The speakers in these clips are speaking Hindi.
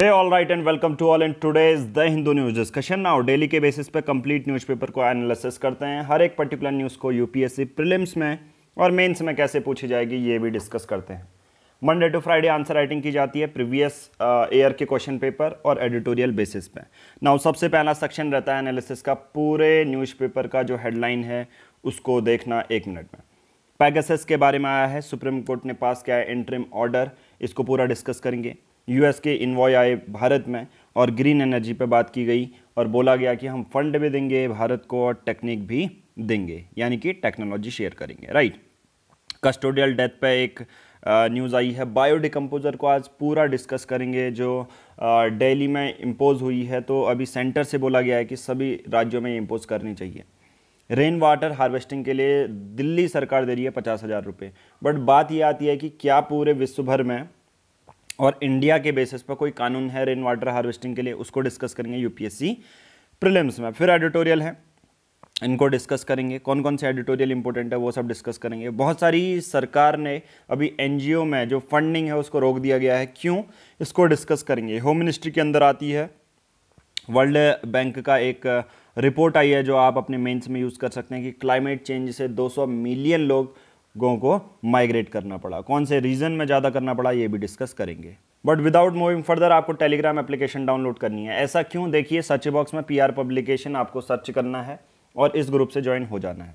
Hey all right and welcome to all and today's the Hindu news discussion now daily के बेसिस पे कंप्लीट न्यूज़पेपर को एनालिसिस करते हैं हर एक पर्टिकुलर न्यूज़ को यूपीएससी प्रीलिम्स में और मेंस में कैसे पूछी जाएगी ये भी डिस्कस करते हैं Monday to Friday answer writing की जाती है प्रीवियस ईयर uh, के क्वेश्चन पेपर और एडिटोरियल बेसिस पे नाउ सबसे पहला सेक्शन रहता है एनालिसिस का पूरे न्यूज़पेपर का जो हेडलाइन है उसको देखना एक मिनट में पैगसेस के बारे में आया है सुप्रीम कोर्ट ने पास किया है इंट्रीम ऑर्डर इसको पूरा डिस्कस करेंगे यूएस के इन्वॉय आए भारत में और ग्रीन एनर्जी पे बात की गई और बोला गया कि हम फंड भी देंगे भारत को और टेक्निक भी देंगे यानी कि टेक्नोलॉजी शेयर करेंगे राइट कस्टोडियल डेथ पे एक न्यूज़ आई है बायोडिकम्पोज़र को आज पूरा डिस्कस करेंगे जो डेली में इम्पोज़ हुई है तो अभी सेंटर से बोला गया है कि सभी राज्यों में इम्पोज़ करनी चाहिए रेन वाटर हार्वेस्टिंग के लिए दिल्ली सरकार दे रही है पचास हज़ार रुपये बट बात ये आती है कि क्या पूरे विश्व भर में और इंडिया के बेसिस पर कोई कानून है रेन वाटर हार्वेस्टिंग के लिए उसको डिस्कस करेंगे यूपीएससी प्रिलिम्स में फिर एडिटोरियल है इनको डिस्कस करेंगे कौन कौन से एडिटोरियल इंपॉर्टेंट है वो सब डिस्कस करेंगे बहुत सारी सरकार ने अभी एनजीओ में जो फंडिंग है उसको रोक दिया गया है क्यों इसको डिस्कस करेंगे होम मिनिस्ट्री के अंदर आती है वर्ल्ड बैंक का एक रिपोर्ट आई है जो आप अपने मेंस में यूज़ कर सकते हैं कि क्लाइमेट चेंज से 200 मिलियन लोग गौ को माइग्रेट करना पड़ा कौन से रीजन में ज़्यादा करना पड़ा ये भी डिस्कस करेंगे बट विदाउट मूविंग फर्दर आपको टेलीग्राम एप्लीकेशन डाउनलोड करनी है ऐसा क्यों देखिए सर्च बॉक्स में पीआर पब्लिकेशन आपको सर्च करना है और इस ग्रुप से ज्वाइन हो जाना है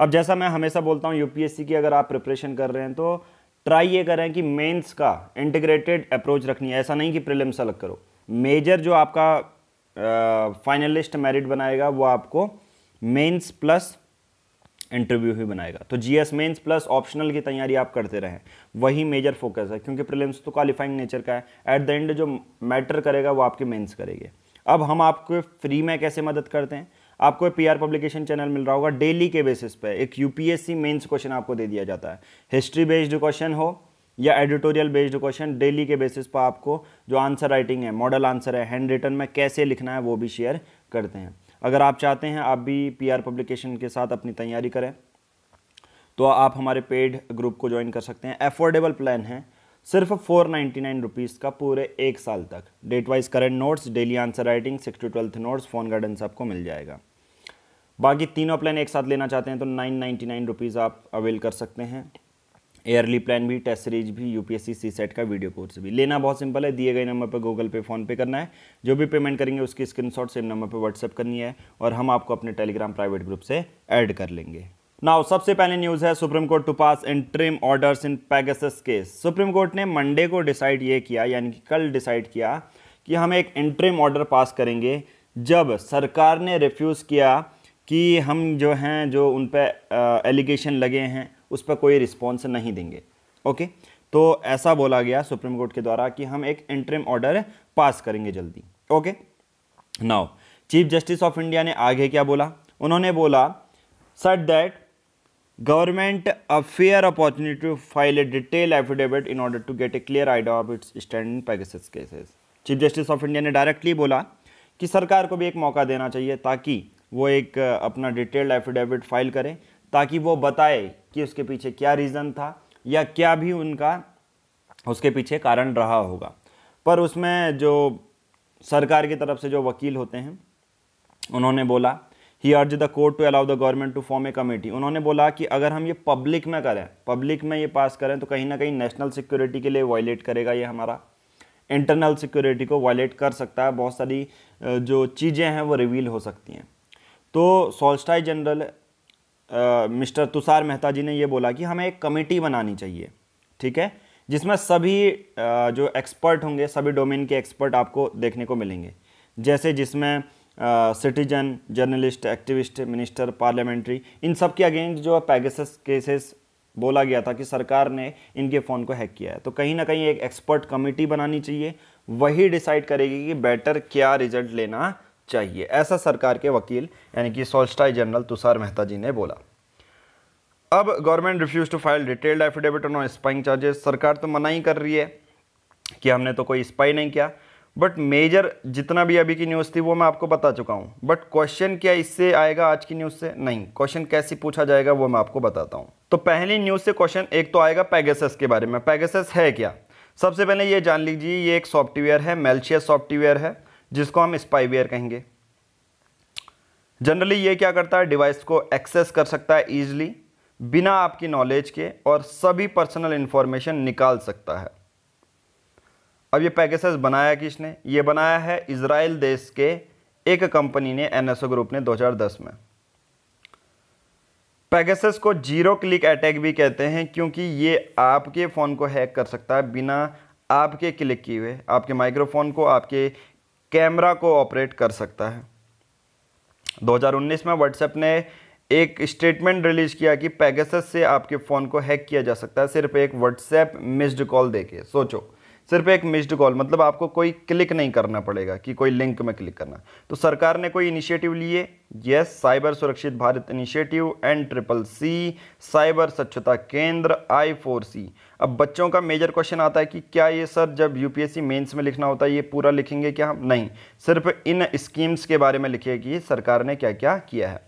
अब जैसा मैं हमेशा बोलता हूँ यूपीएससी की अगर आप प्रिपरेशन कर रहे हैं तो ट्राई ये करें कि मेंस का इंटीग्रेटेड अप्रोच रखनी है ऐसा नहीं कि प्रिलिम्स अलग करो मेजर जो आपका फाइनलिस्ट मेरिट बनाएगा वो आपको मेंस प्लस इंटरव्यू ही बनाएगा तो G S mains plus optional की तैयारी आप करते रहें वही मेजर फोकस है क्योंकि प्रिलिम्स तो क्वालिफाइंग नेचर का है एट द एंड जो मैटर करेगा वो आपके मेन्स करेंगे अब हम आपको फ्री में कैसे मदद करते हैं आपको पीआर पब्लिकेशन चैनल मिल रहा होगा डेली के बेसिस पे एक यूपीएससी मेंस क्वेश्चन आपको दे दिया जाता है हिस्ट्री बेस्ड क्वेश्चन हो या एडिटोरियल बेस्ड क्वेश्चन डेली के बेसिस पर आपको जो आंसर राइटिंग है मॉडल आंसर है हैंड रिटन में कैसे लिखना है वो भी शेयर करते हैं अगर आप चाहते हैं आप भी पी पब्लिकेशन के साथ अपनी तैयारी करें तो आप हमारे पेड ग्रुप को ज्वाइन कर सकते हैं एफोर्डेबल प्लान है सिर्फ फोर नाइन्टी नाइन रुपीज़ का पूरे एक साल तक date wise current notes daily answer writing six to twelfth notes phone guidance आपको मिल जाएगा बाकी तीनों प्लान एक साथ लेना चाहते हैं तो नाइन नाइन्टी नाइन रुपीज़ आप अवेल कर सकते हैं एयरली प्लान भी टेस्ट सीरीज भी यूपीएससी सी सेट का वीडियो कोर्स भी लेना बहुत सिंपल है दिए गए नंबर पर गूगल पे फोन पे करना है जो भी पेमेंट करेंगे उसकी स्क्रीनशॉट सेम नंबर पर व्हाट्सअप करनी है और हम आपको अपने टेलीग्राम प्राइवेट ग्रुप से ऐड कर लेंगे नाउ सबसे पहले न्यूज़ है Supreme Court to pass interim orders in Pegasus case Supreme Court ने मंडे को डिसाइड ये किया यानी कि कल डिसाइड किया कि हम एक इंट्रीम ऑर्डर पास करेंगे जब सरकार ने रिफ्यूज़ किया कि हम जो हैं जो उन पर एलिगेशन लगे हैं उस पर कोई रिस्पॉन्स नहीं देंगे ओके तो ऐसा बोला गया सुप्रीम कोर्ट के द्वारा कि हम एक इंटरिम ऑर्डर पास करेंगे जल्दी okay now chief justice of India ने आगे क्या बोला उन्होंने बोला sought that government a fair opportunity to file a detail affidavit in order to get a clear idea of its stand in Pegasus cases chief justice of India ने डायरेक्टली बोला कि सरकार को भी एक मौका देना चाहिए ताकि वो एक अपना डिटेल्ड एफिडेविट फाइल करें ताकि वो बताए कि उसके पीछे क्या रीज़न था या क्या भी उनका उसके पीछे कारण रहा होगा पर उसमें जो सरकार की तरफ से जो वकील होते हैं उन्होंने बोला he urge the court to allow the government to form a committee उन्होंने बोला कि अगर हम ये पब्लिक में करें पब्लिक में ये पास करें तो कहीं ना कहीं नेशनल सिक्योरिटी के लिए वायलेट करेगा ये हमारा इंटरनल सिक्योरिटी को वायलेट कर सकता है बहुत सारी जो चीज़ें हैं वो रिवील हो सकती हैं तो solicitor general mister Tushar Mehta ji ने ये बोला कि हमें एक कमेटी बनानी चाहिए ठीक है जिसमें सभी जो एक्सपर्ट होंगे सभी डोमेन के एक्सपर्ट आपको देखने को मिलेंगे जैसे जिसमें citizen journalist activist minister parliamentary इन सब के अगेंस्ट जो पैगस केसेस बोला गया था कि सरकार ने इनके फ़ोन को हैक किया है तो कहीं ना कहीं एक एक्सपर्ट कमेटी बनानी चाहिए वही डिसाइड करेगी कि बेटर क्या रिजल्ट लेना चाहिए ऐसा सरकार के वकील यानी कि सोलस्टाई जनरल तुषार मेहता जी ने बोला अब government refuse to file detailed affidavit on spying charges सरकार तो मना ही कर रही है कि हमने तो कोई स्पाई नहीं किया बट मेजर जितना भी अभी की न्यूज़ थी वो मैं आपको बता चुका हूँ बट क्वेश्चन क्या इससे आएगा आज की न्यूज़ से नहीं क्वेश्चन कैसे पूछा जाएगा वो मैं आपको बताता हूँ तो पहली न्यूज़ से क्वेश्चन एक तो आएगा पैगेसस के बारे में पैगेसस है क्या सबसे पहले ये जान लीजिए ये एक सॉफ्टवेयर है मेल्शियस सॉफ्टवेयर है जिसको हम स्पाईवेयर कहेंगे जनरली ये क्या करता है डिवाइस को एक्सेस कर सकता है ईजिली बिना आपकी नॉलेज के और सभी पर्सनल इन्फॉर्मेशन निकाल सकता है अब ये पैकेसेस बनाया किसने ये बनाया है इसराइल देश के एक कंपनी ने एनएसओ ग्रुप ने 2010 में पैकेसेस को जीरो क्लिक अटैक भी कहते हैं क्योंकि ये आपके फ़ोन को हैक कर सकता है बिना आपके क्लिक किए हुए आपके माइक्रोफोन को आपके कैमरा को ऑपरेट कर सकता है 2019 में व्हाट्सएप ने एक स्टेटमेंट रिलीज किया कि पैगस से आपके फ़ोन को हैक किया जा सकता है सिर्फ एक व्हाट्सएप मिस्ड कॉल देके सोचो सिर्फ एक मिस्ड कॉल मतलब आपको कोई क्लिक नहीं करना पड़ेगा कि कोई लिंक में क्लिक करना तो सरकार ने कोई इनिशिएटिव लिए yes cyber Surakshit Bharat initiative and triple C cyber Swachhta Kendra I four सी अब बच्चों का मेजर क्वेश्चन आता है कि क्या ये सर जब यूपीएससी मेंस में लिखना होता है ये पूरा लिखेंगे क्या हम नहीं सिर्फ इन स्कीम्स के बारे में लिखिए कि सरकार ने क्या क्या किया है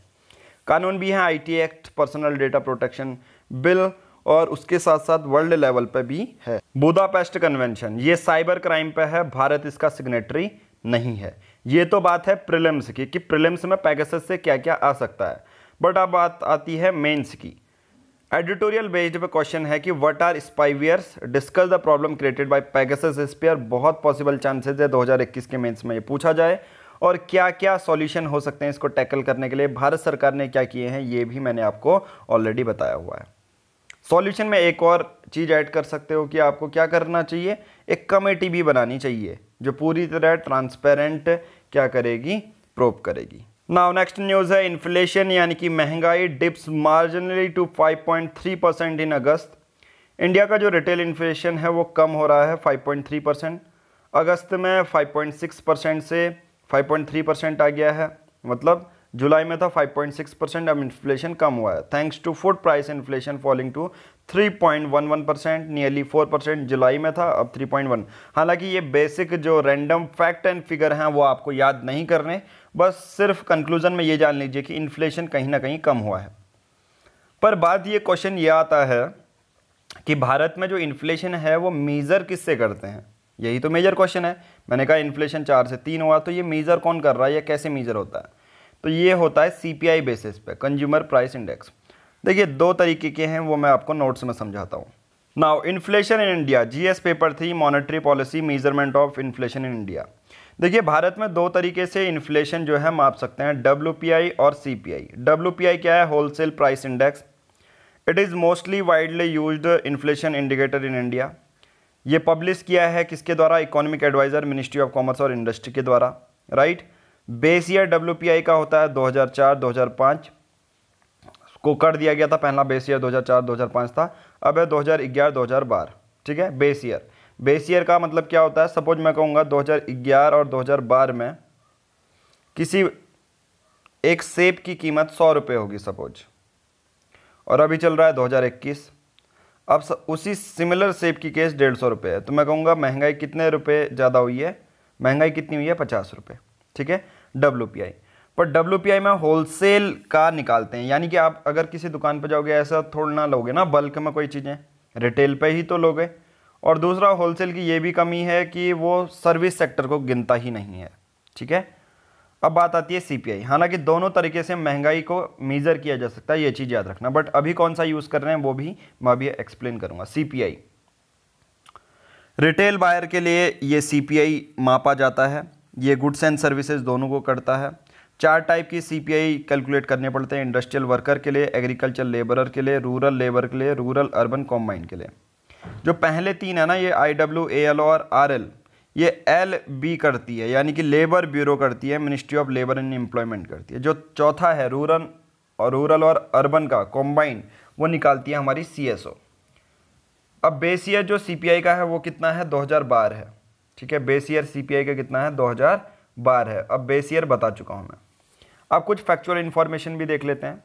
कानून भी है I act personal data protection bill और उसके साथ साथ वर्ल्ड लेवल पर भी है बुदापेस्ट कन्वेंशन ये साइबर क्राइम पर है भारत इसका सिग्नेटरी नहीं है ये तो बात है प्रिलिम्स की कि प्रिलिम्स में पैगस से क्या क्या आ सकता है बट अब बात आती है मेंस की एडिटोरियल बेस्ड पे क्वेश्चन है कि what are spywares discuss the problem created by Pegasus spyware बहुत पॉसिबल चांसेस है 2021 के मेंस में ये पूछा जाए और क्या क्या सॉल्यूशन हो सकते हैं इसको टैकल करने के लिए भारत सरकार ने क्या किए हैं ये भी मैंने आपको ऑलरेडी बताया हुआ है सॉल्यूशन में एक और चीज़ ऐड कर सकते हो कि आपको क्या करना चाहिए एक कमेटी भी बनानी चाहिए जो पूरी तरह ट्रांसपेरेंट क्या करेगी प्रोप करेगी नाउ नेक्स्ट न्यूज़ है इन्फ्लेशन यानी कि महंगाई dips marginally to 5.3 percent in August India का जो रिटेल इन्फ्लेशन है वो कम हो रहा है 5.3 परसेंट अगस्त में 5.6 परसेंट से 5.3 परसेंट आ गया है मतलब जुलाई में था 5.6 परसेंट अब इन्फ्लेशन कम हुआ है thanks to food price inflation falling to 3.11 percent nearly 4 percent जुलाई में था अब 3.1 हालांकि ये बेसिक जो रैंडम फैक्ट एंड फिगर हैं वो आपको याद नहीं करने बस सिर्फ कंक्लूजन में ये जान लीजिए कि इन्फ्लेशन कहीं ना कहीं कम हुआ है पर बात ये क्वेश्चन ये आता है कि भारत में जो इन्फ्लेशन है वो मेज़र किससे करते हैं यही तो मेजर क्वेश्चन है मैंने कहा इन्फ्लेशन चार से तीन हुआ तो ये मेज़र कौन कर रहा है या कैसे मेज़र होता है तो ये होता है सीपीआई बेसिस पे कंज्यूमर प्राइस इंडेक्स देखिए दो तरीके के हैं वो मैं आपको नोट्स में समझाता हूँ now inflation in India GS paper three monetary policy measurement of inflation in India देखिए भारत में दो तरीके से इन्फ्लेशन जो है माप सकते हैं डब्ल्यू और सी पी क्या है wholesale price index it is mostly widely use inflation indicator in India ये पब्लिश किया है किसके द्वारा economic adviser ministry of commerce और इंडस्ट्री के द्वारा right right? Base year W का होता है 2004 2005 को कर दिया गया था पहला बेस ईयर 2004 2005 था अब है 2011 2012 ठीक है बेस ईयर बेस ईयर का मतलब क्या होता है सपोज मैं कहूँगा 2011 और 2012 में किसी एक सेब की कीमत सौ रुपये होगी सपोज और अभी चल रहा है 2021 अब उसी सिमिलर सेब की केस डेढ़ सौ रुपये है तो मैं कहूँगा महंगाई कितने रुपये ज़्यादा हुई है महंगाई कितनी हुई है पचास रुपये ठीक है डब्ल्यू पर डब्ल्यू में होलसेल का निकालते हैं यानी कि आप अगर किसी दुकान पर जाओगे ऐसा थोड़ा ना लोगे ना बल्क में कोई चीज़ें रिटेल पर ही तो लोगे और दूसरा होलसेल की ये भी कमी है कि वो सर्विस सेक्टर को गिनता ही नहीं है ठीक है अब बात आती है सीपीआई हालांकि दोनों तरीके से महंगाई को मेज़र किया जा सकता है ये चीज़ याद रखना बट अभी कौन सा यूज़ कर रहे हैं वो भी मैं अभी एक्सप्लेन करूँगा सीपीआई रिटेल बायर के लिए ये सीपीआई मापा जाता है ये गुड्स एंड सर्विसेज दोनों को करता है चार टाइप की सीपीआई कैलकुलेट करने पड़ते हैं इंडस्ट्रियल वर्कर के लिए एग्रीकल्चर लेबरर के लिए रूरल लेबर के लिए रूरल अर्बन कॉम्बाइन के लिए जो पहले तीन है ना ये आई डब्ल्यू ए एल और आर एल ये एल बी करती है यानी कि लेबर ब्यूरो करती है ministry of labour and employment करती है जो चौथा है रूरल और रूरल और अर्बन का कॉम्बाइन वो निकालती है हमारी सी एस ओ अब बेसियर जो सी पी आई का है वो कितना है दो हज़ार बारह है ठीक है बेस ईयर सीपीआई का कितना है 2012 है अब बेस ईयर बता चुका हूँ मैं अब कुछ फैक्चुअल इन्फॉर्मेशन भी देख लेते हैं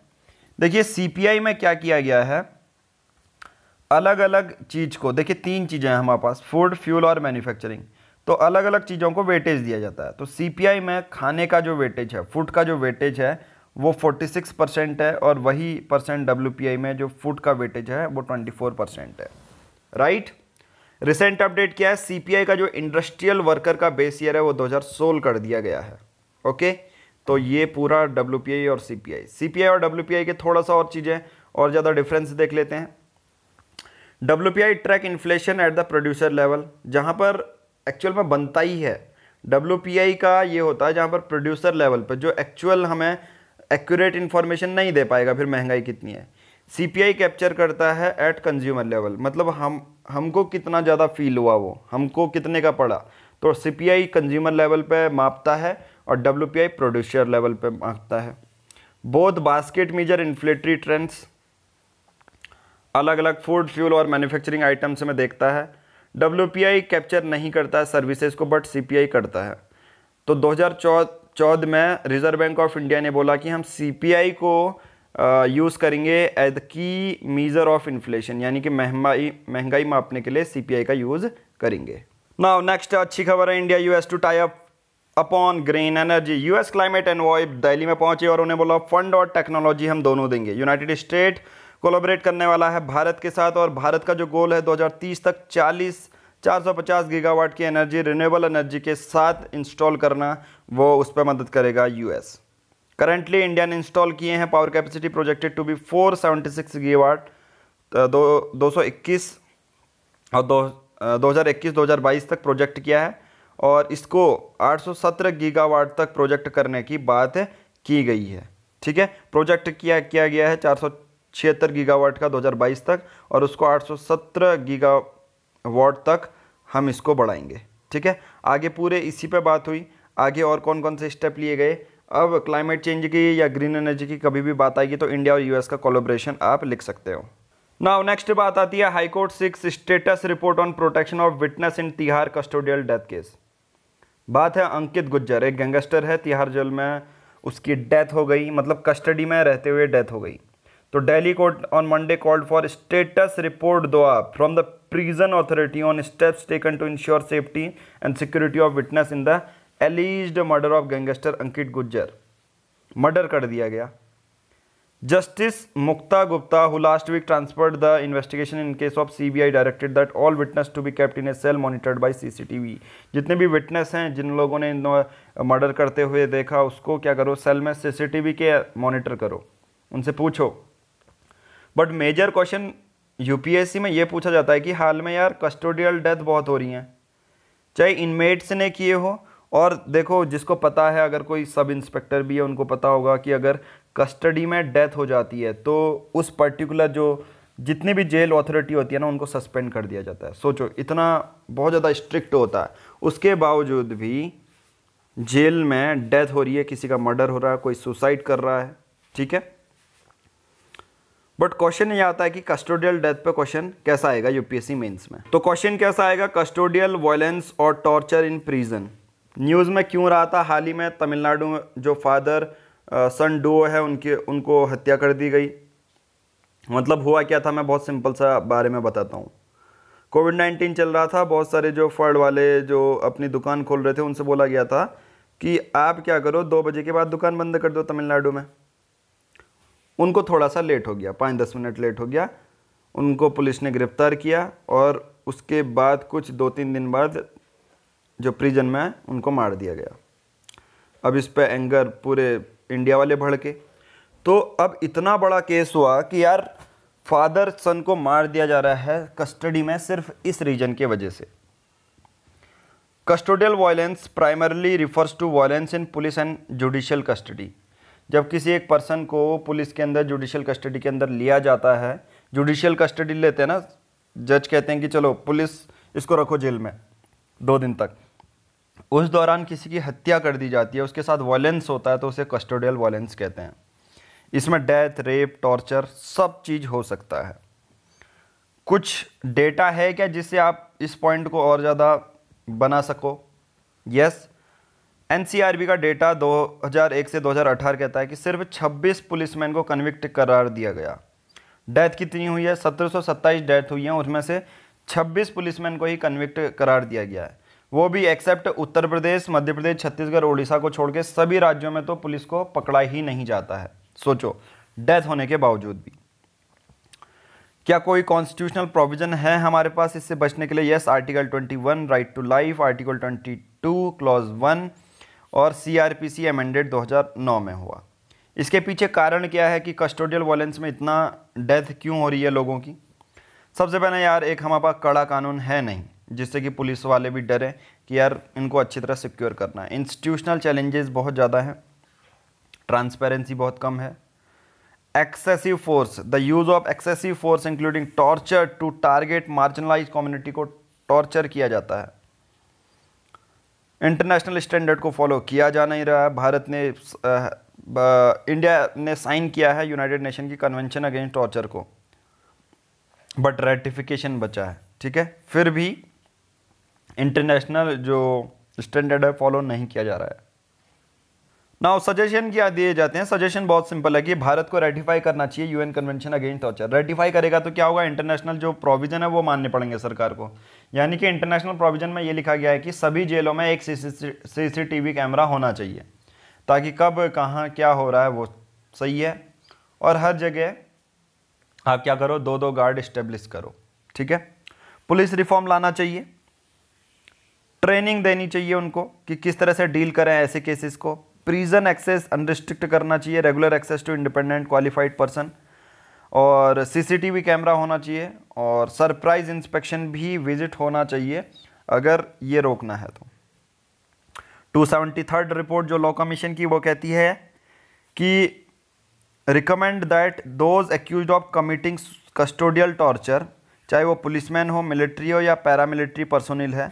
देखिए सीपीआई में क्या किया गया है अलग अलग चीज़ को देखिए तीन चीज़ें हैं हमारे पास फूड फ्यूल और मैन्युफैक्चरिंग तो अलग अलग चीज़ों को वेटेज दिया जाता है तो सीपीआई में खाने का जो वेटेज है फूड का जो वेटेज है वो 46 परसेंट है और वही परसेंट डब्ल्यू में जो फूड का वेटेज है वो 24 परसेंट है राइट right? रिसेंट अपडेट क्या है सीपीआई का जो इंडस्ट्रियल वर्कर का बेस ईयर है वो 2016 कर दिया गया है ओके तो ये पूरा डब्ल्यू और सीपीआई सीपीआई और डब्ल्यू के थोड़ा सा और चीज़ें और ज़्यादा डिफरेंस देख लेते हैं W track inflation at the producer level जहाँ पर एक्चुअल में बनता ही है डब्ल्यू का ये होता है जहाँ पर प्रोड्यूसर लेवल पर जो एक्चुअल हमें एक्यूरेट इन्फॉर्मेशन नहीं दे पाएगा फिर महंगाई कितनी है सी कैप्चर करता है एट कंज्यूमर लेवल मतलब हम हमको कितना ज़्यादा फील हुआ वो हमको कितने का पड़ा तो सीपीआई कंज्यूमर लेवल पे मापता है और डब्ल्यूपीआई प्रोड्यूसर लेवल पे मापता है बोध बास्केट मेजर इन्फ्लेटरी ट्रेंड्स अलग अलग फूड फ्यूल और मैन्युफैक्चरिंग आइटम्स में देखता है डब्ल्यू कैप्चर नहीं करता है सर्विसेज को बट सी करता है तो दो चौदह में रिजर्व बैंक ऑफ इंडिया ने बोला कि हम सी को यूज़ करेंगे as the key measure of inflation यानी कि महंगाई महंगाई मापने के लिए सीपीआई का यूज़ करेंगे ना नेक्स्ट अच्छी खबर है India US to tie up upon green energy US climate and envoy Delhi में पहुंचे और उन्हें बोला फंड और टेक्नोलॉजी हम दोनों देंगे यूनाइटेड स्टेट कोलाबरेट करने वाला है भारत के साथ और भारत का जो गोल है 2030 तक 40 450 गीगावाट की एनर्जी रिन्यूएबल एनर्जी के साथ इंस्टॉल करना वो उस पर मदद करेगा यूएस करंटली इंडिया ने इंस्टॉल किए हैं power capacity projected to be 476 gigawatt दो इक्कीस और दो दो हज़ार इक्कीस दो हज़ार बाईस तक प्रोजेक्ट किया है और इसको 817 गीगावाट तक प्रोजेक्ट करने की बात की गई है ठीक है प्रोजेक्ट किया किया गया है चार सौ छिहत्तर गीगावाट का 2022 तक और उसको 817 गीगावाट तक हम इसको बढ़ाएंगे ठीक है आगे पूरे इसी पे बात हुई आगे और कौन कौन से स्टेप लिए गए अब क्लाइमेट चेंज की या ग्रीन एनर्जी की कभी भी बात आएगी तो इंडिया और यूएस का कोलोब्रेशन आप लिख सकते हो नाउ नेक्स्ट बात आती है high court six status report on protection of witness in Tihar custodial death case बात है अंकित गुज्जर एक गैंगस्टर है तिहार जेल में उसकी डेथ हो गई मतलब कस्टडी में रहते हुए डेथ हो गई तो Delhi court on Monday called for status report आप from the prison authority on steps taken to ensure safety and security of witness in the alleged murder of gangster Ankit Gujjar murder कर दिया गया justice Mukta Gupta who last week transferred the investigation in case of CBI directed that all witness to be kept in a cell monitored by CCTV जितने भी विटनेस हैं जिन लोगों ने मर्डर करते हुए देखा उसको क्या करो सेल में सीसीटीवी के मॉनिटर करो उनसे पूछो बट मेजर क्वेश्चन यूपीएससी में ये पूछा जाता है कि हाल में यार कस्टोडियल डेथ बहुत हो रही हैं चाहे इनमेट्स ने किए हो और देखो जिसको पता है अगर कोई सब इंस्पेक्टर भी है उनको पता होगा कि अगर कस्टडी में डेथ हो जाती है तो उस पर्टिकुलर जो जितनी भी जेल अथॉरिटी होती है ना उनको सस्पेंड कर दिया जाता है सोचो इतना बहुत ज़्यादा स्ट्रिक्ट होता है उसके बावजूद भी जेल में डेथ हो रही है किसी का मर्डर हो रहा है कोई सुसाइड कर रहा है ठीक है बट क्वेश्चन ये आता है कि कस्टोडियल डेथ पे क्वेश्चन कैसा आएगा यूपीएससी मेंस में तो क्वेश्चन कैसा आएगा कस्टोडियल वॉयलेंस और टॉर्चर इन प्रीजन न्यूज़ में क्यों रहा था हाल ही में तमिलनाडु में जो फादर सन डुओ है उनके उनको हत्या कर दी गई मतलब हुआ क्या था मैं बहुत सिंपल सा बारे में बताता हूँ कोविड नाइन्टीन चल रहा था बहुत सारे जो फर्ड वाले जो अपनी दुकान खोल रहे थे उनसे बोला गया था कि आप क्या करो दो बजे के बाद दुकान बंद कर दो तमिलनाडु में उनको थोड़ा सा लेट हो गया पाँच दस मिनट लेट हो गया उनको पुलिस ने गिरफ्तार किया और उसके बाद कुछ दो तीन दिन बाद जो प्रिजन में है उनको मार दिया गया अब इस पर एंगर पूरे इंडिया वाले भड़के तो अब इतना बड़ा केस हुआ कि यार फादर सन को मार दिया जा रहा है कस्टडी में सिर्फ इस रीजन के वजह से custodial violence primarily refers to violence in police and judicial custody जब किसी एक पर्सन को पुलिस के अंदर जुडिशियल कस्टडी के अंदर लिया जाता है जुडिशियल कस्टडी लेते हैं ना जज कहते हैं कि चलो पुलिस इसको रखो जेल में दो दिन तक उस दौरान किसी की हत्या कर दी जाती है उसके साथ वॉयलेंस होता है तो उसे कस्टोडियल वॉयलेंस कहते हैं इसमें डेथ रेप टॉर्चर सब चीज़ हो सकता है कुछ डेटा है क्या जिससे आप इस पॉइंट को और ज़्यादा बना सको यस एनसीआरबी का डेटा 2001 से 2018 कहता है कि सिर्फ 26 पुलिसमैन को कन्विक्ट करार दिया गया डेथ कितनी हुई है सत्रह डेथ हुई हैं उसमें से 26 पुलिसमैन को ही कन्विक्ट करार दिया गया है वो भी एक्सेप्ट उत्तर प्रदेश मध्य प्रदेश छत्तीसगढ़ उड़ीसा को छोड़ के सभी राज्यों में तो पुलिस को पकड़ा ही नहीं जाता है सोचो डेथ होने के बावजूद भी क्या कोई कॉन्स्टिट्यूशनल प्रोविजन है हमारे पास इससे बचने के लिए yes article 21 right to life article 22 clause one और सीआरपीसी एमेंडेड 2009 में हुआ इसके पीछे कारण क्या है कि कस्टोडियल वॉलेंस में इतना डेथ क्यों हो रही है लोगों की सबसे पहले यार एक हमारे पास कड़ा कानून है नहीं जिससे कि पुलिस वाले भी डरें कि यार इनको अच्छी तरह सिक्योर करना है इंस्टीट्यूशनल चैलेंजेस बहुत ज़्यादा हैं ट्रांसपेरेंसी बहुत कम है excessive force the use of excessive force including torture to target marginalise community को टॉर्चर किया जाता है इंटरनेशनल स्टैंडर्ड को फॉलो किया जा नहीं रहा है भारत ने इंडिया ने साइन किया है यूनाइटेड नेशन की कन्वेंशन अगेंस्ट टॉर्चर को बट रेटिफिकेशन बचा है ठीक है फिर भी इंटरनेशनल जो स्टैंडर्ड है फॉलो नहीं किया जा रहा है ना सजेशन क्या दिए जाते हैं सजेशन बहुत सिंपल है कि भारत को रेटिफाई करना चाहिए UN convention against torture ratify करेगा तो क्या होगा इंटरनेशनल जो प्रोविजन है वो मानने पड़ेंगे सरकार को यानी कि इंटरनेशनल प्रोविजन में ये लिखा गया है कि सभी जेलों में एक सीसीटीवी कैमरा होना चाहिए ताकि कब कहाँ क्या हो रहा है वो सही है और हर जगह आप क्या करो दो दो गार्ड इस्टेब्लिश करो ठीक है पुलिस रिफॉर्म लाना चाहिए ट्रेनिंग देनी चाहिए उनको कि किस तरह से डील करें ऐसे केसेस को प्रीजन एक्सेस अनरिस्ट्रिक्ट करना चाहिए regular access to independent qualified person और सीसीटीवी कैमरा होना चाहिए और सरप्राइज इंस्पेक्शन भी विजिट होना चाहिए अगर ये रोकना है तो टू सेवेंटी थर्ड रिपोर्ट जो लॉ कमीशन की वो कहती है कि recommend that those accuse of committing custodial torture चाहे वो पुलिसमैन हो मिलिट्री हो या पैरामिलिट्री पर्सोनिल है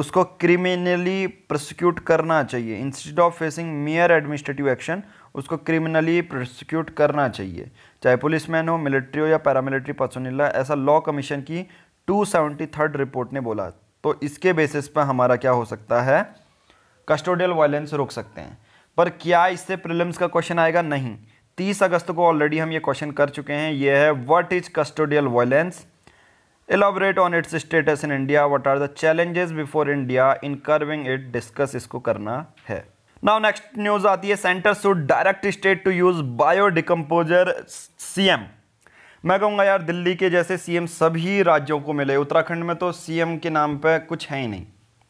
उसको क्रिमिनली प्रोसिक्यूट करना चाहिए instead of facing mere administrative action उसको क्रिमिनली प्रोसिक्यूट करना चाहिए चाहे पुलिस मैन हो मिलिट्री हो या पैरामिलिट्री पर्सोनिला ऐसा लॉ कमीशन की टू सेवेंटी थर्ड रिपोर्ट ने बोला तो इसके बेसिस पर हमारा क्या हो सकता है कस्टोडियल वायलेंस रोक सकते हैं पर क्या इससे प्रिलिम्स का क्वेश्चन आएगा नहीं तीस अगस्त को ऑलरेडी हम ये क्वेश्चन कर चुके हैं ये है what is custodial violence elaborate on its status in India what are the challenges before India in curbing it discuss इसको करना है नाउ नेक्स्ट न्यूज आती है centre should direct state to use bio decomposer C M मैं कहूँगा यार दिल्ली के जैसे सी एम सभी राज्यों को मिले उत्तराखंड में तो सी एम के नाम पर कुछ है ही नहीं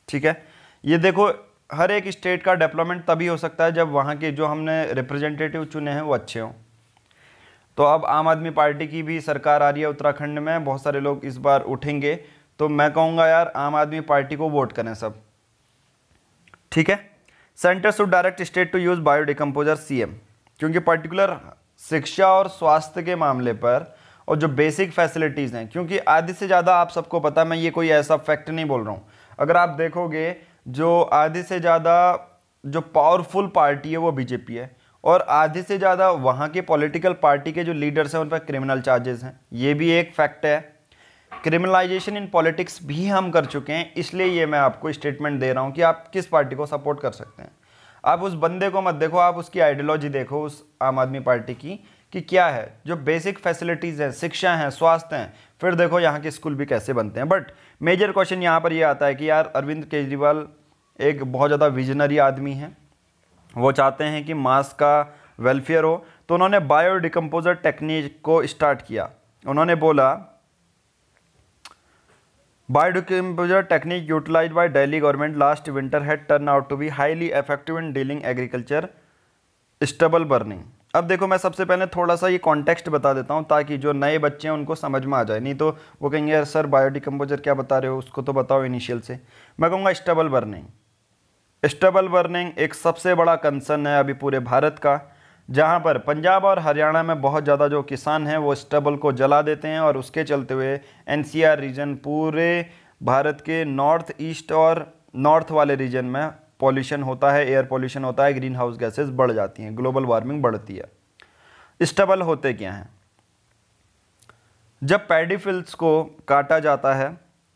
ठीक है ये देखो हर एक स्टेट का डेवलपमेंट तभी हो सकता है जब वहाँ के जो हमने रिप्रेजेंटेटिव चुने हैं वो अच्छे हों तो अब आम आदमी पार्टी की भी सरकार आ रही है उत्तराखंड में बहुत सारे लोग इस बार उठेंगे तो मैं कहूँगा यार आम आदमी पार्टी को वोट करें सब ठीक है centre should direct state to use biodecomposer M क्योंकि पर्टिकुलर शिक्षा और स्वास्थ्य के मामले पर और जो बेसिक फैसिलिटीज़ हैं क्योंकि आधे से ज़्यादा आप सबको पता मैं ये कोई ऐसा फैक्ट नहीं बोल रहा हूँ अगर आप देखोगे जो आधे से ज़्यादा जो पावरफुल पार्टी है वो बीजेपी है और आधे से ज़्यादा वहाँ के पॉलिटिकल पार्टी के जो लीडर्स हैं उन पर क्रिमिनल चार्जेस हैं ये भी एक फैक्ट है क्रिमिनलाइजेशन इन पॉलिटिक्स भी हम कर चुके हैं इसलिए ये मैं आपको स्टेटमेंट दे रहा हूँ कि आप किस पार्टी को सपोर्ट कर सकते हैं आप उस बंदे को मत देखो आप उसकी आइडियोलॉजी देखो उस आम आदमी पार्टी की कि क्या है जो बेसिक फैसिलिटीज़ हैं शिक्षा हैं स्वास्थ्य हैं फिर देखो यहाँ के स्कूल भी कैसे बनते हैं बट मेजर क्वेश्चन यहाँ पर ये यह आता है कि यार अरविंद केजरीवाल एक बहुत ज़्यादा विजनरी आदमी है वो चाहते हैं कि मास का वेलफेयर हो तो उन्होंने बायो डिकम्पोजर टेक्निक को स्टार्ट किया उन्होंने बोला biodecomposer technique utilize by Delhi government last winter had turn out to be highly effective in dealing agriculture stubble burning अब देखो मैं सबसे पहले थोड़ा सा ये कॉन्टेक्स्ट बता देता हूँ ताकि जो नए बच्चे हैं उनको समझ में आ जाए नहीं तो वो कहेंगे यार सर बायोडिकम्पोजर क्या बता रहे हो उसको तो बताओ इनिशियल से मैं कहूँगा स्टबल बर्निंग स्टबल बर्निंग एक सबसे बड़ा कंसर्न है अभी पूरे भारत का जहाँ पर पंजाब और हरियाणा में बहुत ज़्यादा जो किसान हैं वो स्टबल को जला देते हैं और उसके चलते हुए एनसीआर रीजन पूरे भारत के नॉर्थ ईस्ट और नॉर्थ वाले रीजन में पॉल्यूशन होता है एयर पॉल्यूशन होता है ग्रीन हाउस गैसेज बढ़ जाती हैं ग्लोबल वार्मिंग बढ़ती है स्टबल होते क्या हैं जब पैडीफिल्ड्स को काटा जाता है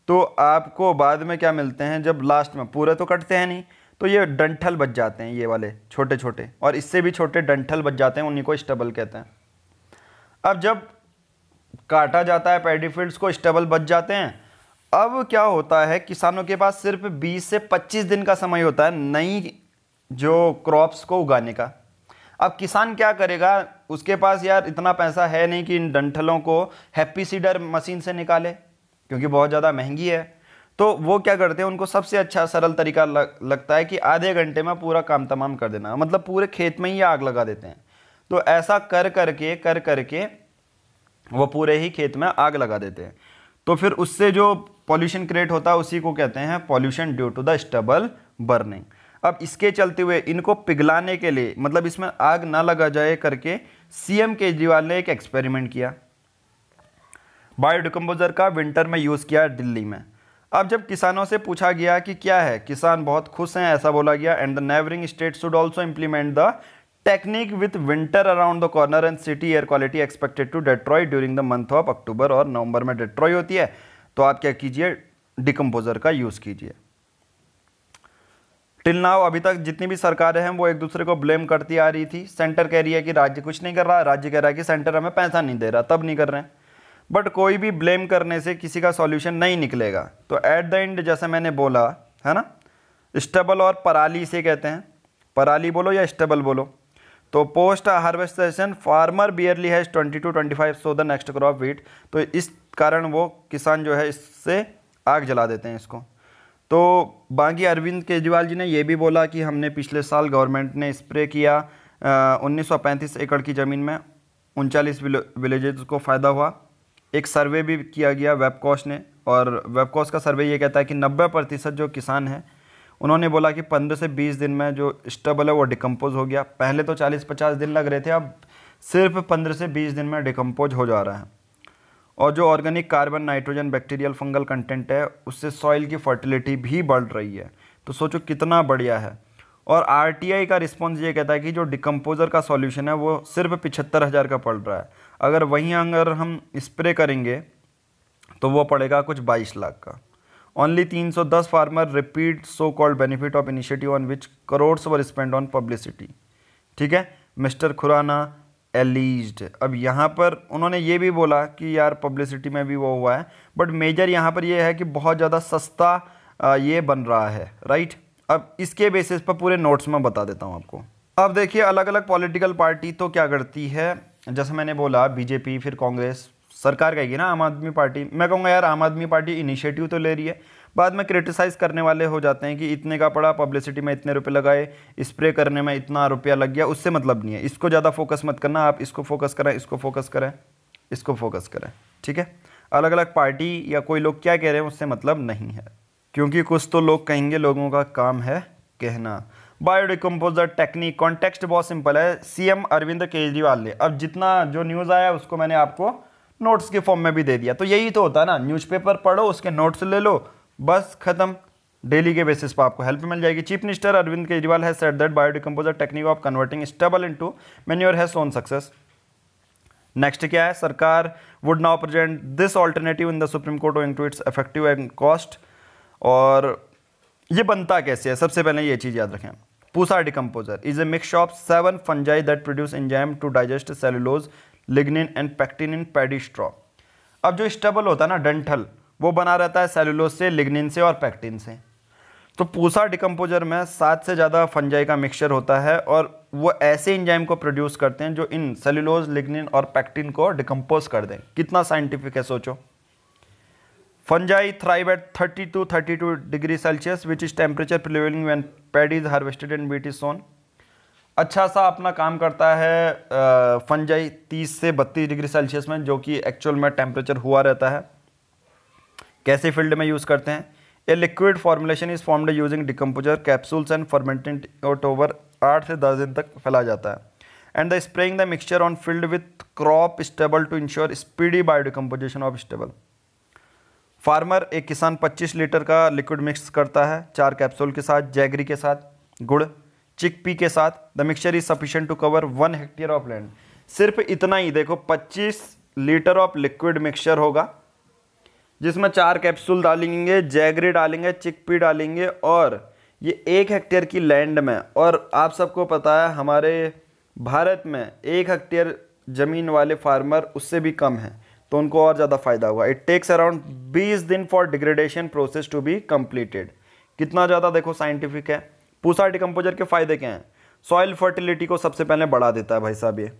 तो आपको बाद में क्या मिलते हैं जब लास्ट में पूरे तो कटते हैं नहीं तो ये डंठल बच जाते हैं ये वाले छोटे छोटे और इससे भी छोटे डंठल बच जाते हैं उन्हीं को स्टबल कहते हैं अब जब काटा जाता है पेडीफील्ड्स को स्टबल बच जाते हैं अब क्या होता है किसानों के पास सिर्फ 20 से 25 दिन का समय होता है नई जो क्रॉप्स को उगाने का अब किसान क्या करेगा उसके पास यार इतना पैसा है नहीं कि इन डंठलों को हैप्पी सीडर मशीन से निकाले क्योंकि बहुत ज़्यादा महंगी है तो वो क्या करते हैं उनको सबसे अच्छा सरल तरीका लग, लगता है कि आधे घंटे में पूरा काम तमाम कर देना मतलब पूरे खेत में ही आग लगा देते हैं तो ऐसा कर करके कर करके वो पूरे ही खेत में आग लगा देते हैं तो फिर उससे जो पॉल्यूशन क्रिएट होता है उसी को कहते हैं pollution due to the stubble burning अब इसके चलते हुए इनको पिघलाने के लिए मतलब इसमें आग ना लगा जाए करके सी एम केजरीवाल ने एक एक्सपेरिमेंट किया बायोडिकम्पोजर का विंटर में यूज़ किया दिल्ली में अब जब किसानों से पूछा गया कि क्या है किसान बहुत खुश हैं ऐसा बोला गया and the neighbouring state should also implement the technique with winter around the corner and city air quality expected to deteriorate during the month of October और नवंबर में डेट्रॉय होती है तो आप क्या कीजिए डिकम्पोजर का यूज़ कीजिए टिल नाउ अभी तक जितनी भी सरकारें हैं वो एक दूसरे को ब्लेम करती आ रही थी सेंटर कह रही है कि राज्य कुछ नहीं कर रहा राज्य कह रहा है कि सेंटर हमें पैसा नहीं दे रहा तब नहीं कर रहे हैं बट कोई भी ब्लेम करने से किसी का सॉल्यूशन नहीं निकलेगा तो ऐट द एंड जैसे मैंने बोला है ना स्टेबल और पराली से कहते हैं पराली बोलो या स्टेबल बोलो तो post harvestation farmer barely has twenty to twenty five so the next crop wheat तो इस कारण वो किसान जो है इससे आग जला देते हैं इसको तो बाकी अरविंद केजरीवाल जी ने यह भी बोला कि हमने पिछले साल गवर्नमेंट ने स्प्रे किया उन्नीस एकड़ की ज़मीन में उनचालीस विलेजेस को फ़ायदा हुआ एक सर्वे भी किया गया वेबकॉस ने और वेबकॉस का सर्वे ये कहता है कि नब्बे प्रतिशत जो किसान हैं उन्होंने बोला कि पंद्रह से बीस दिन में जो स्टबल है वो डिकम्पोज हो गया पहले तो चालीस पचास दिन लग रहे थे अब सिर्फ पंद्रह से बीस दिन में डिकम्पोज हो जा रहा है और जो organic carbon nitrogen bacterial fungal content है उससे सॉइल की फर्टिलिटी भी बढ़ रही है तो सोचो कितना बढ़िया है और आर का रिस्पॉन्स ये कहता है कि जो डिकम्पोज़र का सॉल्यूशन है वो सिर्फ पिछहत्तर हज़ार का पड़ रहा है अगर वहीं अगर हम स्प्रे करेंगे तो वो पड़ेगा कुछ बाईस लाख का ओनली तीन सौ दस farmer reaped so called benefit of initiative on which crores were spend on publicity ठीक है मिस्टर खुराना एलिज्ड अब यहाँ पर उन्होंने ये भी बोला कि यार पब्लिसिटी में भी वो हुआ है बट मेजर यहाँ पर ये है कि बहुत ज़्यादा सस्ता ये बन रहा है राइट अब इसके बेसिस पर पूरे नोट्स में बता देता हूँ आपको अब देखिए अलग अलग पॉलिटिकल पार्टी तो क्या करती है जैसा मैंने बोला बीजेपी फिर कांग्रेस सरकार कहेगी ना आम आदमी पार्टी मैं कहूँगा यार आम आदमी पार्टी इनिशिएटिव तो ले रही है बाद में क्रिटिसाइज़ करने वाले हो जाते हैं कि इतने का पड़ा पब्लिसिटी में इतने रुपए लगाए स्प्रे करने में इतना रुपया लग गया उससे मतलब नहीं है इसको ज़्यादा फोकस मत करना आप इसको फोकस करें इसको फोकस करें इसको फोकस करें ठीक है अलग अलग पार्टी या कोई लोग क्या कह रहे हैं उससे मतलब नहीं है क्योंकि कुछ तो लोग कहेंगे लोगों का काम है कहना बायोडिकम्पोजर टेक्निक कॉन्टेक्स्ट बहुत सिंपल है सीएम अरविंद केजरीवाल ने अब जितना जो न्यूज़ आया उसको मैंने आपको नोट्स के फॉर्म में भी दे दिया तो यही तो होता है ना न्यूज़पेपर पढ़ो उसके नोट्स ले लो बस खत्म डेली के बेसिस पर आपको हेल्प मिल जाएगी chief minister Arvind Kejriwal has said that biodecomposer technique of converting stubble to manure has seen success next क्या है सरकार would now present this alternative in the Supreme Court owing to its effective and cost और ये बनता कैसे है सबसे पहले ये चीज़ याद रखें Pusa decomposer is a mix of seven fungi that produce enzyme to digest cellulose lignin and pectin in paddy straw अब जो स्टबल होता है ना डेंटल वो बना रहता है सेलुलोज से लिग्निन से और पैक्टिन से तो पूसा डिकम्पोजर में सात से ज़्यादा फंजाई का मिक्सचर होता है और वो ऐसे इंजाइम को प्रोड्यूस करते हैं जो इन सेलुलोज लिग्निन और पैक्टिन को डिकम्पोज कर दें कितना साइंटिफिक है सोचो Fungi thrive at 30 to 32 degree Celsius, which is temperature prevailing when paddy is harvested and wheat is sown. अच्छा सा अपना काम करता है फंजाई 30 से 32 डिग्री सेल्सियस में जो कि एक्चुअल में टेम्परेचर हुआ रहता है कैसे फील्ड में यूज़ करते हैं a liquid formulation is formed using decomposer capsules and fermented out over आठ से दस दिन तक फैला जाता है and the spraying the mixture on field with crop stubble to ensure speedy biodecomposition of stubble farmer एक किसान 25 लीटर का लिक्विड मिक्स करता है चार कैप्सूल के साथ जैगरी के साथ गुड़ चिक पी के साथ the mixture is sufficient to cover one hectare of land सिर्फ इतना ही देखो 25 लीटर ऑफ लिक्विड मिक्सचर होगा जिसमें चार कैप्सूल डालेंगे जैगरी डालेंगे चिक पी डालेंगे और ये एक हेक्टेयर की लैंड में और आप सबको पता है हमारे भारत में एक हेक्टेयर ज़मीन वाले फार्मर उससे भी कम हैं तो उनको और ज़्यादा फायदा हुआ इट टेक्स अराउंड 20 दिन for degradation process to be completed कितना ज़्यादा देखो साइंटिफिक है पूसा डिकम्पोजर के फ़ायदे क्या हैं सॉइल फर्टिलिटी को सबसे पहले बढ़ा देता है भाई साहब ये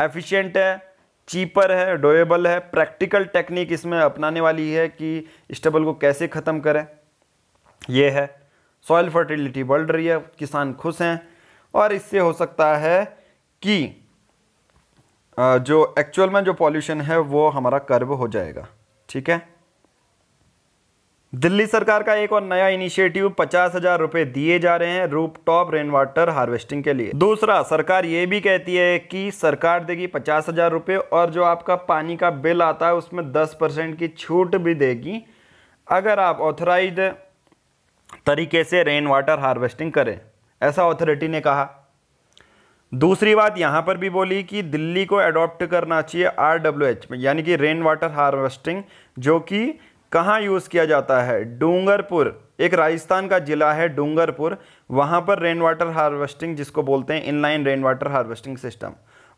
एफिशिएंट है चीपर है डोएबल है प्रैक्टिकल टेक्निक इसमें अपनाने वाली है कि स्टेबल को कैसे ख़त्म करें ये है सॉइल फर्टिलिटी बढ़ रही है किसान खुश हैं और इससे हो सकता है कि जो एक्चुअल में जो पॉल्यूशन है वो हमारा कर्व हो जाएगा ठीक है दिल्ली सरकार का एक और नया इनिशिएटिव पचास हजार रुपये दिए जा रहे हैं रूप टॉप रेन वाटर हार्वेस्टिंग के लिए दूसरा सरकार ये भी कहती है कि सरकार देगी पचास हजार रुपये और जो आपका पानी का बिल आता है उसमें दस परसेंट की छूट भी देगी अगर आप ऑथराइज तरीके से रेन वाटर हार्वेस्टिंग करें ऐसा ऑथोरिटी ने कहा दूसरी बात यहाँ पर भी बोली कि दिल्ली को अडॉप्ट करना चाहिए आर डब्ल्यू एच में यानी कि रेन वाटर हार्वेस्टिंग जो कि कहाँ यूज़ किया जाता है डूंगरपुर एक राजस्थान का ज़िला है डूंगरपुर वहाँ पर रेन वाटर हार्वेस्टिंग जिसको बोलते हैं inline rain water harvesting system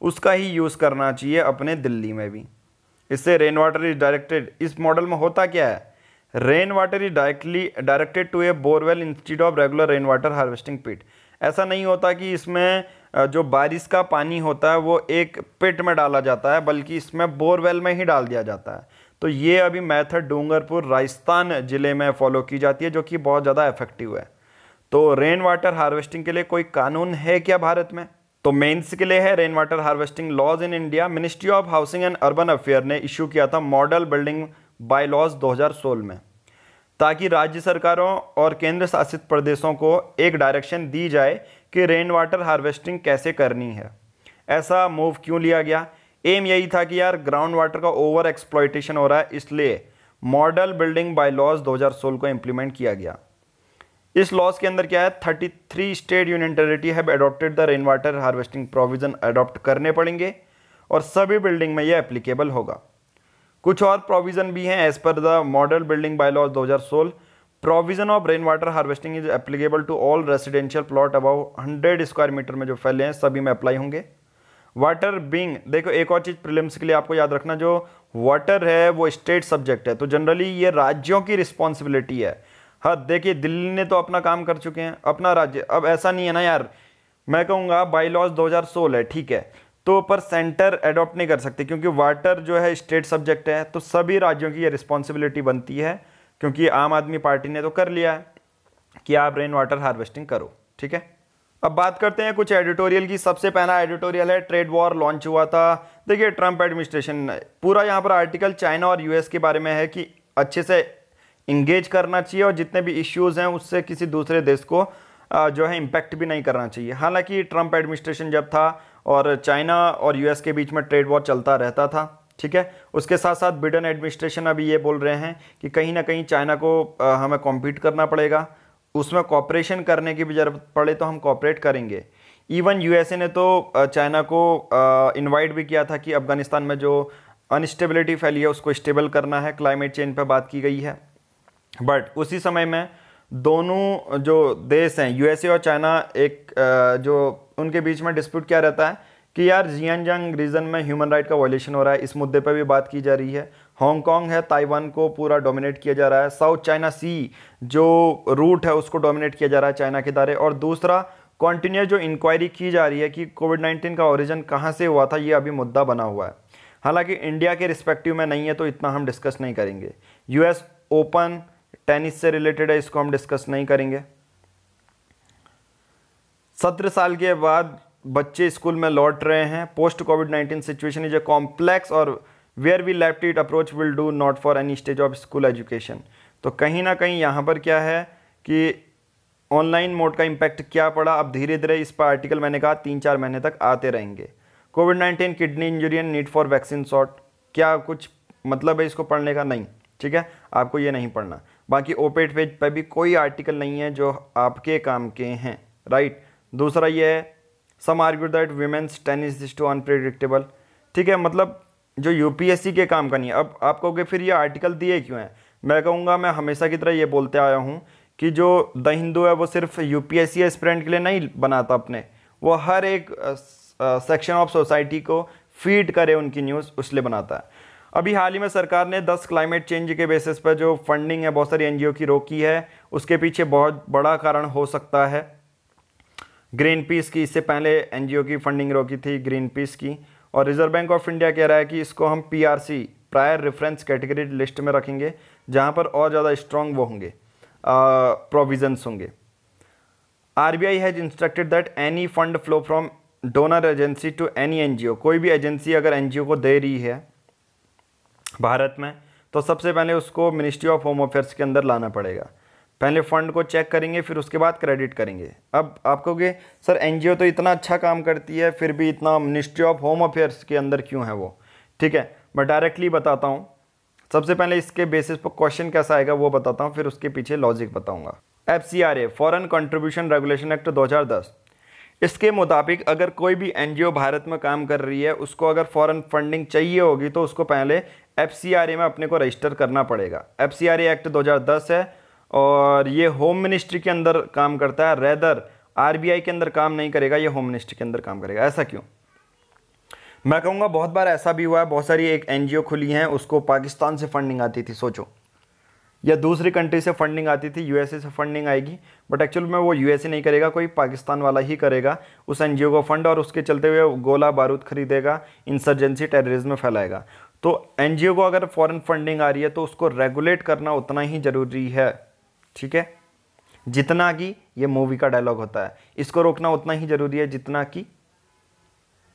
उसका ही यूज़ करना चाहिए अपने दिल्ली में भी इससे रेन वाटर इज डायरेक्टेड इस मॉडल में होता क्या है rain water is directly directed to a borewell instead of regular rain water harvesting pit ऐसा नहीं होता कि इसमें जो बारिश का पानी होता है वो एक पिट में डाला जाता है बल्कि इसमें बोरवेल में ही डाल दिया जाता है तो ये अभी मेथड डूंगरपुर राजस्थान ज़िले में फॉलो की जाती है जो कि बहुत ज़्यादा इफेक्टिव है तो रेन वाटर हार्वेस्टिंग के लिए कोई कानून है क्या भारत में तो मेंस के लिए है rain water harvesting laws in India Ministry of Housing and Urban Affair ने इशू किया था मॉडल बिल्डिंग बाई लॉज दो में ताकि राज्य सरकारों और केंद्र शासित प्रदेशों को एक डायरेक्शन दी जाए कि रेन वाटर हार्वेस्टिंग कैसे करनी है ऐसा मूव क्यों लिया गया एम यही था कि यार ग्राउंड वाटर का ओवर एक्सप्लॉयटेशन हो रहा है इसलिए मॉडल बिल्डिंग बाय लॉज 2016 को इम्प्लीमेंट किया गया इस लॉज के अंदर क्या है 33 state union territory have adopted the rain water harvesting provision adopt करने पड़ेंगे और सभी बिल्डिंग में यह एप्लीकेबल होगा कुछ और प्रोविज़न भी हैं as per the model building bye laws 2016 provision of rain water harvesting is applicable to all residential plot above hundred square metre में जो फैले हैं सभी में अप्लाई होंगे वाटर बिंग देखो एक और चीज़ प्रिलिम्स के लिए आपको याद रखना जो वाटर है वो स्टेट सब्जेक्ट है तो जनरली ये राज्यों की रिस्पॉन्सिबिलिटी है हाँ देखिए दिल्ली ने तो अपना काम कर चुके हैं अपना राज्य अब ऐसा नहीं है ना यार मैं कहूँगा बाई लॉज दो है ठीक है तो पर सेंटर एडॉप्ट नहीं कर सकते क्योंकि वाटर जो है स्टेट सब्जेक्ट है तो सभी राज्यों की ये रिस्पॉन्सिबिलिटी बनती है क्योंकि आम आदमी पार्टी ने तो कर लिया है कि आप रेन वाटर हार्वेस्टिंग करो ठीक है अब बात करते हैं कुछ एडिटोरियल की सबसे पहला एडिटोरियल है ट्रेड वॉर लॉन्च हुआ था देखिए ट्रंप एडमिनिस्ट्रेशन पूरा यहाँ पर आर्टिकल चाइना और यूएस के बारे में है कि अच्छे से इंगेज करना चाहिए और जितने भी इश्यूज़ हैं उससे किसी दूसरे देश को जो है इम्पैक्ट भी नहीं करना चाहिए हालांकि ट्रंप एडमिनिस्ट्रेशन जब था और चाइना और यूएस के बीच में ट्रेड वॉर चलता रहता था ठीक है उसके साथ साथ ब्रिटेन एडमिनिस्ट्रेशन अभी ये बोल रहे हैं कि कहीं ना कहीं चाइना को हमें कॉम्पीट करना पड़ेगा उसमें कॉपरेशन करने की भी ज़रूरत पड़े तो हम कॉपरेट करेंगे इवन यूएसए ने तो चाइना को इनवाइट भी किया था कि अफ़गानिस्तान में जो अनस्टेबिलिटी फैली है उसको स्टेबल करना है क्लाइमेट चेंज पर बात की गई है बट उसी समय में दोनों जो देश हैं यूएसए और चाइना एक जो उनके बीच में डिस्प्यूट क्या रहता है कि यार जियांजंग रीजन में ह्यूमन राइट का वॉयलेशन हो रहा है इस मुद्दे पर भी बात की जा रही है हांगकांग है ताइवान को पूरा डोमिनेट किया जा रहा है साउथ चाइना सी जो रूट है उसको डोमिनेट किया जा रहा है चाइना के दायरे और दूसरा कॉन्टीन्यूस जो इंक्वायरी की जा रही है कि कोविड नाइन्टीन का ओरिजिन कहाँ से हुआ था ये अभी मुद्दा बना हुआ है हालांकि इंडिया के रिस्पेक्टिव में नहीं है तो इतना हम डिस्कस नहीं करेंगे यूएस ओपन टेनिस से रिलेटेड है इसको हम डिस्कस नहीं करेंगे सत्रह साल के बाद बच्चे स्कूल में लौट रहे हैं post COVID nineteen situation is a complex और where we left it approach will do not for any stage of school education तो कहीं ना कहीं यहाँ पर क्या है कि ऑनलाइन मोड का इम्पैक्ट क्या पड़ा अब धीरे धीरे इस पर आर्टिकल मैंने कहा तीन चार महीने तक आते रहेंगे COVID nineteen kidney injury and need for vaccine shot क्या कुछ मतलब है इसको पढ़ने का नहीं ठीक है आपको ये नहीं पढ़ना बाकी ओपेट पेज पर भी कोई आर्टिकल नहीं है जो आपके काम के हैं राइट दूसरा ये है some argue that women's tennis is too unpredictable ठीक है मतलब जो यूपीएससी के काम का नहीं है अब आप कहोगे फिर ये आर्टिकल दिए क्यों हैं मैं कहूँगा मैं हमेशा की तरह ये बोलते आया हूँ कि जो द हिंदू है वो सिर्फ यू पी एस एस्पिरेंट के लिए नहीं बनाता अपने वो हर एक सेक्शन ऑफ सोसाइटी को फीड करे उनकी न्यूज़ लिए बनाता है अभी हाल ही में सरकार ने 10 क्लाइमेट चेंज के बेसिस पर जो फंडिंग है बहुत सारी एनजीओ की रोकी है उसके पीछे बहुत बड़ा कारण हो सकता है ग्रीन पीस की इससे पहले एनजीओ की फंडिंग रोकी थी ग्रीन पीस की और रिजर्व बैंक ऑफ इंडिया कह रहा है कि इसको हम PRC prior reference category list में रखेंगे जहां पर और ज़्यादा स्ट्रॉन्ग वो होंगे प्रोविजंस होंगे RBI has instructed that any fund flow from donor agency to any NGO कोई भी एजेंसी अगर एनजीओ को दे रही है भारत में तो सबसे पहले उसको मिनिस्ट्री ऑफ होम अफेयर्स के अंदर लाना पड़ेगा पहले फंड को चेक करेंगे फिर उसके बाद क्रेडिट करेंगे अब आप कहोगे सर एनजीओ तो इतना अच्छा काम करती है फिर भी इतना मिनिस्ट्री ऑफ होम अफेयर्स के अंदर क्यों है वो ठीक है मैं डायरेक्टली बताता हूँ सबसे पहले इसके बेसिस पर क्वेश्चन कैसा आएगा वो बताता हूँ फिर उसके पीछे लॉजिक बताऊँगा F C R A foreign contribution regulation act दस इसके मुताबिक अगर कोई भी एन भारत में काम कर रही है उसको अगर फॉरन फंडिंग चाहिए होगी तो उसको पहले एफ में अपने को रजिस्टर करना पड़ेगा एफ एक्ट दस है और ये होम मिनिस्ट्री के अंदर काम करता है रेदर आरबीआई के अंदर काम नहीं करेगा ये होम मिनिस्ट्री के अंदर काम करेगा ऐसा क्यों मैं कहूँगा बहुत बार ऐसा भी हुआ है बहुत सारी एक एनजीओ खुली हैं उसको पाकिस्तान से फंडिंग आती थी सोचो या दूसरी कंट्री से फंडिंग आती थी यूएसए से फंडिंग आएगी बट एक्चुअल में वो यूएसए नहीं करेगा कोई पाकिस्तान वाला ही करेगा उस एन को फंड और उसके चलते हुए गोला बारूद खरीदेगा इंसर्जेंसी टेररिज्म फैलाएगा तो एन को अगर फॉरेन फंडिंग आ रही है तो उसको रेगुलेट करना उतना ही ज़रूरी है ठीक है जितना कि ये मूवी का डायलॉग होता है इसको रोकना उतना ही ज़रूरी है जितना कि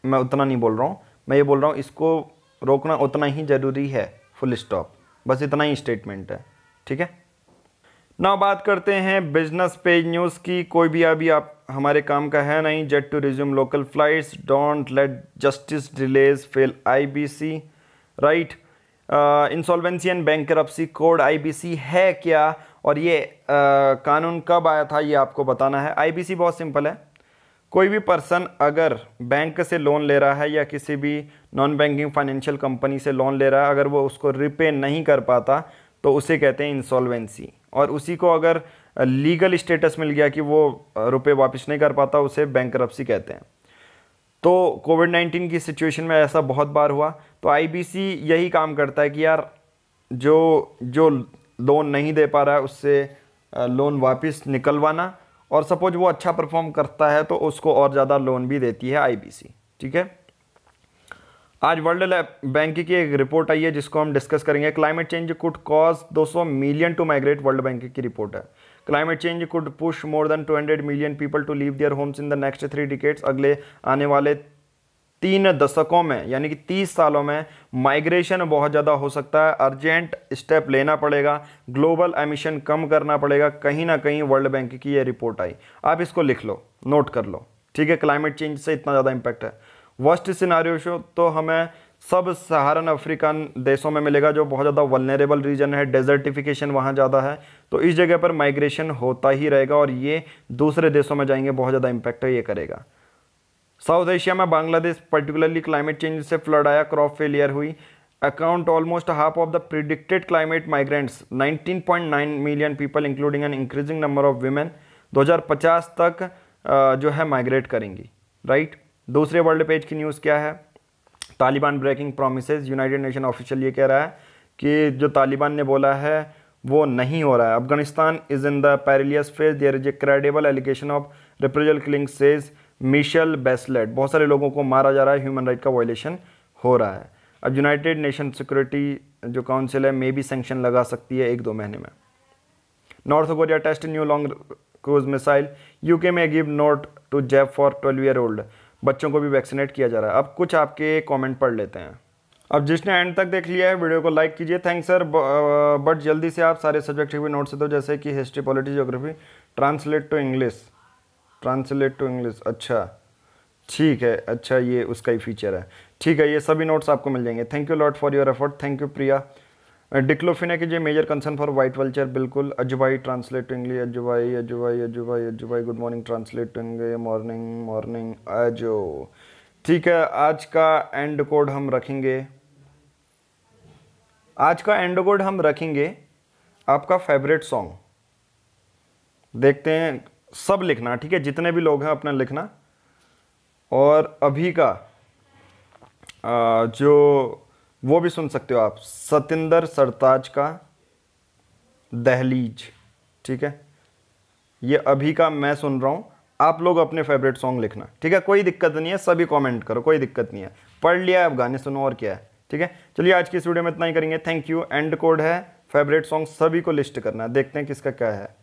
मैं उतना नहीं बोल रहा हूँ मैं ये बोल रहा हूँ इसको रोकना उतना ही ज़रूरी है फुल स्टॉप बस इतना ही स्टेटमेंट है ठीक है ना बात करते हैं बिजनेस पेज न्यूज़ की कोई भी अभी आप हमारे काम का है नहीं Jet to resume local flights don't let justice delays fail IBC right insolvency and bank code IBC है क्या और ये आ, कानून कब आया था ये आपको बताना है आईबीसी बहुत सिंपल है कोई भी पर्सन अगर बैंक से लोन ले रहा है या किसी भी नॉन बैंकिंग फाइनेंशियल कंपनी से लोन ले रहा है अगर वो उसको रिपे नहीं कर पाता तो उसे कहते हैं इंसॉल्वेंसी और उसी को अगर लीगल स्टेटस मिल गया कि वो रुपए वापस नहीं कर पाता उसे बैंक कहते हैं तो कोविड नाइन्टीन की सिचुएशन में ऐसा बहुत बार हुआ तो आईबीसी यही काम करता है कि यार जो जो लोन नहीं दे पा रहा है उससे लोन वापस निकलवाना और सपोज वो अच्छा परफॉर्म करता है तो उसको और ज़्यादा लोन भी देती है आईबीसी ठीक है आज वर्ल्ड बैंक की एक रिपोर्ट आई है जिसको हम डिस्कस करेंगे climate change could cause 200 million to migrate World Bank की रिपोर्ट है climate change could push more than 200 million people to leave their homes in the next three decades अगले आने वाले तीन दशकों में यानी कि तीस सालों में माइग्रेशन बहुत ज़्यादा हो सकता है अर्जेंट स्टेप लेना पड़ेगा ग्लोबल एमिशन कम करना पड़ेगा कहीं ना कहीं वर्ल्ड बैंक की ये रिपोर्ट आई आप इसको लिख लो नोट कर लो ठीक है क्लाइमेट चेंज से इतना ज़्यादा इम्पैक्ट है वर्स्ट सिनारी शो तो हमें सब सहारन अफ्रीकन देशों में मिलेगा जो बहुत ज़्यादा वलनरेबल रीजन है डेजर्टिफिकेशन वहाँ ज़्यादा है तो इस जगह पर माइग्रेशन होता ही रहेगा और ये दूसरे देशों में जाएंगे बहुत ज़्यादा इम्पैक्ट ये करेगा साउथ एशिया में बांग्लादेश पर्टिकुलरली क्लाइमेट चेंज से फ्लड आया क्रॉप फेलियर हुई account almost half of the predicted climate migrants 19.9 million people including an increasing number of women 2050 तक जो है माइग्रेट करेंगी राइट दूसरे वर्ल्ड पेज की न्यूज़ क्या है Taliban breaking promise United Nation official ये कह रहा है कि जो तालिबान ने बोला है वो नहीं हो रहा है Afghanistan is in the perilous phase there is a credible allegation of reprisal killing says Michelle Bachelet बहुत सारे लोगों को मारा जा रहा है ह्यूमन राइट का वायलेशन हो रहा है अब यूनाइटेड नेशन सिक्योरिटी जो काउंसिल है मे भी सेंक्शन लगा सकती है एक दो महीने में North Korea test new long cruise missile UK में give note to jab for twelve year old बच्चों को भी वैक्सीनेट किया जा रहा है अब कुछ आपके कमेंट पढ़ लेते हैं अब जिसने एंड तक देख लिया है वीडियो को लाइक कीजिए थैंक्स सर बट जल्दी से आप सारे सब्जेक्ट के भी नोट्स दो जैसे कि history polity geography translate to English translate to English अच्छा ठीक है अच्छा ये उसका ही फीचर है ठीक है ये सभी नोट्स आपको मिल जाएंगे thank you lot for your effort thank you Priya diclofenac is जो major concern for white vulture बिल्कुल अजुबाई ट्रांसलेट टू इंग्लिश अजुबाई अजुबाई अजुबाई अजुबाई good morning translate to English morning morning अजो ठीक है आज का एंड कोड हम रखेंगे आज का एंड कोड हम रखेंगे आपका फेवरेट सॉन्ग देखते हैं सब लिखना ठीक है जितने भी लोग हैं अपना लिखना और अभी का जो वो भी सुन सकते हो आप सतिंदर सरताज का दहलीज ठीक है ये अभी का मैं सुन रहा हूँ आप लोग अपने फेवरेट सॉन्ग लिखना ठीक है कोई दिक्कत नहीं है सभी कमेंट करो कोई दिक्कत नहीं है पढ़ लिया अब गाने सुनो और क्या है ठीक है चलिए आज की इस वीडियो में इतना ही करेंगे थैंक यू एंड कोड है फेवरेट सॉन्ग सभी को लिस्ट करना देखते हैं किसका क्या है